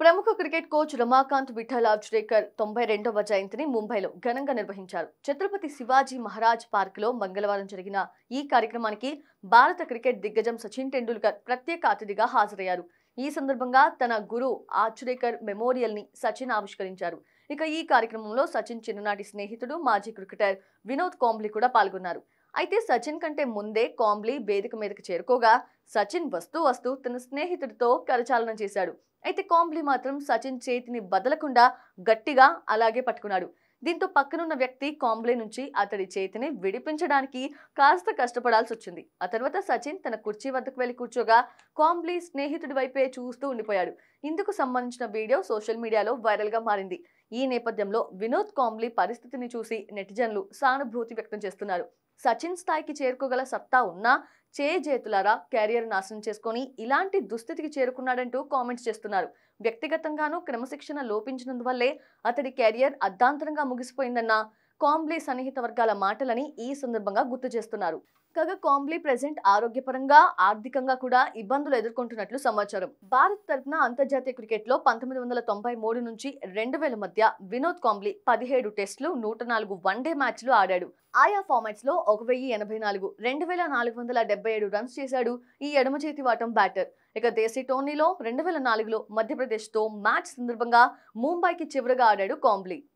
ప్రముఖ cricket coach Ramakant Vithal Achrekar తొంభై రెండవ జయంతిని ముంబైలో ఘనంగా నిర్వహించారు ఛత్రపతి శివాజీ మహారాజ్ పార్క్లో మంగళవారం జరిగిన ఈ కార్యక్రమానికి భారత క్రికెట్ దిగ్గజం సచిన్ టెండూల్కర్ ప్రత్యేక అతిథిగా హాజరయ్యారు ఈ సందర్భంగా తన గురు ఆచ్రేకర్ మెమోరియల్ని సచిన్ ఆవిష్కరించారు ఇక ఈ కార్యక్రమంలో సచిన్ చిన్ననాటి స్నేహితుడు మాజీ క్రికెటర్ వినోద్ కాంబ్లీ కూడా పాల్గొన్నారు అయితే సచిన్ కంటే ముందే కాంబ్లీ వేదిక మీదకు చేరుకోగా సచిన్ వస్తూ వస్తూ తన స్నేహితుడితో కరచాలనం చేశాడు అయితే కాంబ్లీ మాత్రం సచిన్ చేతిని బదలకుండా గట్టిగా అలాగే పట్టుకున్నాడు దీంతో పక్కనున్న వ్యక్తి కాంబ్లే నుంచి అతడి చేతిని విడిపించడానికి కాస్త కష్టపడాల్సి వచ్చింది ఆ తర్వాత సచిన్ తన కుర్చీ వద్దకు వెళ్లి కూర్చోగా కాంబ్లీ స్నేహితుడి వైపే చూస్తూ ఉండిపోయాడు ఇందుకు సంబంధించిన వీడియో సోషల్ మీడియాలో వైరల్గా మారింది ఈ నేపథ్యంలో వినోద్ కాంబ్లీ పరిస్థితిని చూసి నెటిజన్లు సానుభూతి వ్యక్తం చేస్తున్నారు సచిన్ స్థాయికి చేరుకోగల సత్తా ఉన్నా చేతులారా కెరియర్ నాశనం చేసుకొని ఇలాంటి దుస్థితికి చేరుకున్నాడంటూ కామెంట్స్ చేస్తున్నారు వ్యక్తిగతంగానూ క్రమశిక్షణ లోపించినందువల్లే అతడి కెరియర్ అర్ధాంతరంగా ముగిసిపోయిందన్న కాంబ్లీ సన్నిహిత వర్గాల మాటలని ఈ సందర్భంగా గుర్తు చేస్తున్నారు కాగా కాంబ్లీ ప్రెసెంట్ ఆరోగ్యపరంగా ఆర్థికంగా కూడా ఇబ్బందులు ఎదుర్కొంటున్నట్లు సమాచారం భారత్ తరఫున అంతర్జాతీయ క్రికెట్ లో పంతొమ్మిది వందల తొంభై మూడు నుంచి రెండు వేల మధ్య వినోద్ కాంబ్లీ పదిహేడు టెస్టులు నూట నాలుగు వన్డే మ్యాచ్లు ఆడాడు ఆయా ఫార్మాట్స్ లో ఒక వెయ్యి ఎనభై నాలుగు రెండు వేల నాలుగు వందల డెబ్బై ఏడు రన్స్ చేశాడు ఈ ఎడమ చేతి వాటం బ్యాటర్ ఇక దేశీ టోర్నీలో రెండు వేల నాలుగులో మధ్యప్రదేశ్తో మ్యాచ్ సందర్భంగా ముంబైకి చివరగా ఆడాడు కాంబ్లీ